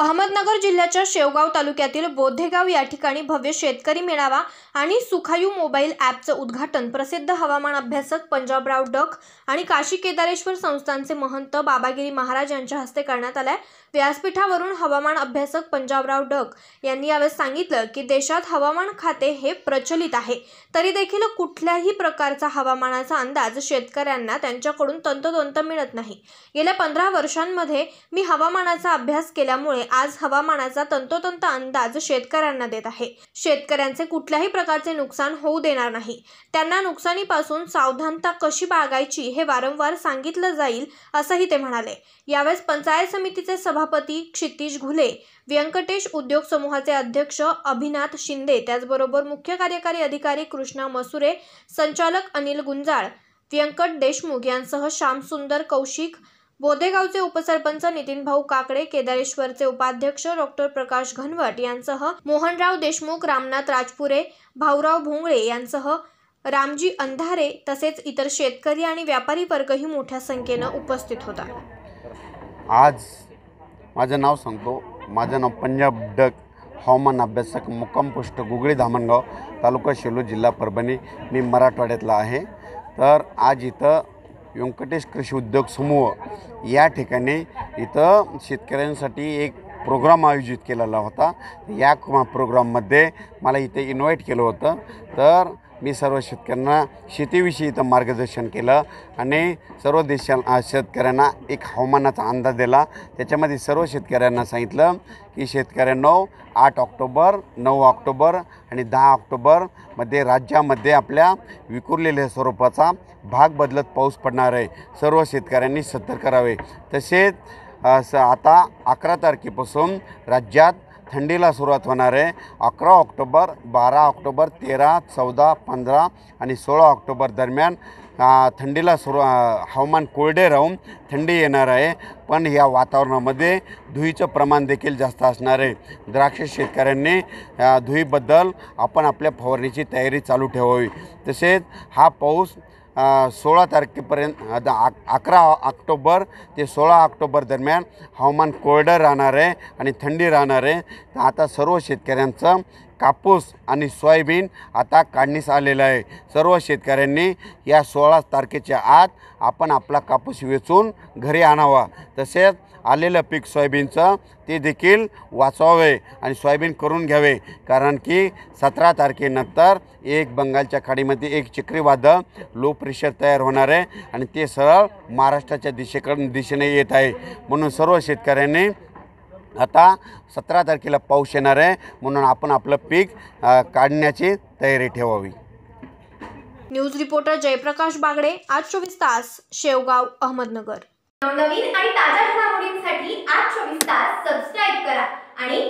अहमदनगर जिल्ह्याच्या शेवगाव तालुक्यातील बोधेगाव या ठिकाणी भव्य शेतकरी मेळावा आणि सुखायू मोबाईल ॲपचं उद्घाटन प्रसिद्ध हवामान अभ्यासक पंजाबराव डक आणि काशी केदारेश्वर संस्थांचे महंत बाबागिरी महाराज यांच्या हस्ते करण्यात आलाय व्यासपीठावरून हवामान अभ्यासक पंजाबराव डक यांनी यावेळेस सांगितलं की देशात हवामान खाते हे प्रचलित आहे तरी देखील कुठल्याही प्रकारचा हवामानाचा अंदाज शेतकऱ्यांना त्यांच्याकडून तंतोतंत मिळत नाही गेल्या पंधरा वर्षांमध्ये मी हवामानाचा अभ्यास केल्यामुळे आज हवामानाचा तंतोतंत अंदाज शेतकऱ्यांना देत आहे शेतकऱ्यांचे कुठल्याही प्रकारचे नुकसान होऊ देणार नाही त्यांना नुकसानीपासून सावधानता कशी बाळगायची हे वारंवार सांगितलं जाईल असंही ते म्हणाले यावेळेस पंचायत समितीचे सभापती क्षितिश घुले व्यंकटेश उद्योग समूहाचे अध्यक्ष अभिनाथ शिंदे त्याचबरोबर मुख्य कार्यकारी अधिकारी कृष्णा मसुरे संचालक अनिल गुंजाळ व्यंकट देशमुख यांसह श्यामसुंदर कौशिक बोदेगावचे उपसरपंच नितीन भाऊ काकडे केदारेश्वरचे उपाध्यक्ष डॉक्टर प्रकाश घनवट यांसह मोहनराव देशमुख रामनाथ राजपुरे भाऊराव भोंगळे यांसह रामजी अंधारे तसेच इतर शेतकरी आणि व्यापारी वर्गही मोठ्या संख्येनं उपस्थित होता आज माझं नाव सांगतो माझं नाव पंजाब डक हवामान अभ्यासक मुक्काम पुष्ट गुगळी धामणगाव तालुका शेलू जिल्हा परभणी मी मराठवाड्यातला आहे तर आज इथं व्यंकटेश कृषी उद्योग समूह या ठिकाणी इथं शेतकऱ्यांसाठी एक प्रोग्राम आयोजित केलेला होता या प्रोग्राममध्ये मला इथे इन्व्हाइट केलं होतं तर मी सर्व शेतकऱ्यांना शेतीविषयी इथं मार्गदर्शन केलं आणि सर्व देशा शेतकऱ्यांना एक हवामानाचा अंदाज दिला त्याच्यामध्ये सर्व शेतकऱ्यांना सांगितलं की शेतकऱ्यांना आठ ऑक्टोबर नऊ ऑक्टोबर आणि दहा ऑक्टोबरमध्ये राज्यामध्ये आपल्या विकुरलेल्या स्वरूपाचा भाग बदलत पाऊस पडणार आहे सर्व शेतकऱ्यांनी सतर्क करावे तसेच आता अकरा तारखेपासून राज्यात थंडीला सुरुवात होणार आहे अकरा ऑक्टोबर बारा ऑक्टोबर तेरा चौदा पंधरा आणि सोळा ऑक्टोबर दरम्यान थंडीला सुरू हवामान कोरडे राहून थंडी येणार आहे पण या वातावरणामध्ये धुईचं प्रमाण देखील जास्त असणार आहे द्राक्ष शेतकऱ्यांनी धुईबद्दल आपण आपल्या फवारणीची तयारी चालू ठेवावी तसेच हा पाऊस सोळा तारखेपर्यंत अकरा ऑक्टोबर ते सोळा ऑक्टोबर दरम्यान हवामान कोरडं राहणार आहे आणि थंडी राहणार आहे आता सर्व शेतकऱ्यांचं कापूस आणि सोयाबीन आता काढणीस आलेलं आहे सर्व शेतकऱ्यांनी या सोळा तारखेच्या आत आपण आपला कापूस वेचून घरी आणावा तसेच आलेलं पीक सोयाबीनचं ते देखील वाचवावे आणि सोयाबीन करून घ्यावे कारण की सतरा तारखेनंतर एक बंगालच्या खाडीमध्ये एक चक्रीवादळ लो प्रेशर तयार होणार आहे आणि ते सरळ महाराष्ट्राच्या दिशेकडून दिशेने येत आहे म्हणून सर्व शेतकऱ्यांनी आता सतरा तारखेला पाऊस येणार आहे म्हणून आपण आपलं पीक काढण्याची तयारी ठेवावी न्यूज रिपोर्टर जयप्रकाश बागडे आज चोवीस तास शेवगाव अहमदनगर नवनवीन आणि ताज्या घडामोडींसाठी आज चोवीस तास सबस्क्राईब करा आणि